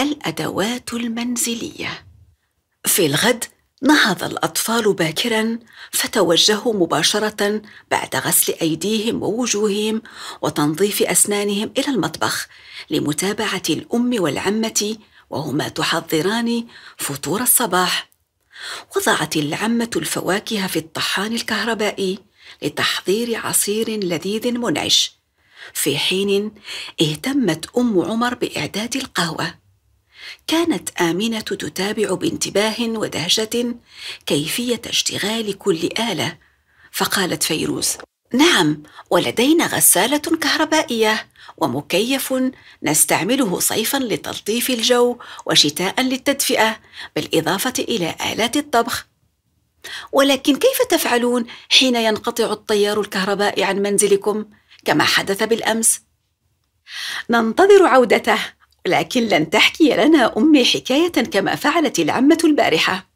الادوات المنزليه في الغد نهض الاطفال باكرا فتوجهوا مباشره بعد غسل ايديهم ووجوههم وتنظيف اسنانهم الى المطبخ لمتابعه الام والعمه وهما تحضران فطور الصباح وضعت العمه الفواكه في الطحان الكهربائي لتحضير عصير لذيذ منعش في حين اهتمت ام عمر باعداد القهوه كانت امنه تتابع بانتباه ودهشه كيفيه اشتغال كل اله فقالت فيروز نعم ولدينا غساله كهربائيه ومكيف نستعمله صيفا لتلطيف الجو وشتاء للتدفئه بالاضافه الى الات الطبخ ولكن كيف تفعلون حين ينقطع التيار الكهربائي عن منزلكم كما حدث بالامس ننتظر عودته لكن لن تحكي لنا أمي حكاية كما فعلت العمة البارحة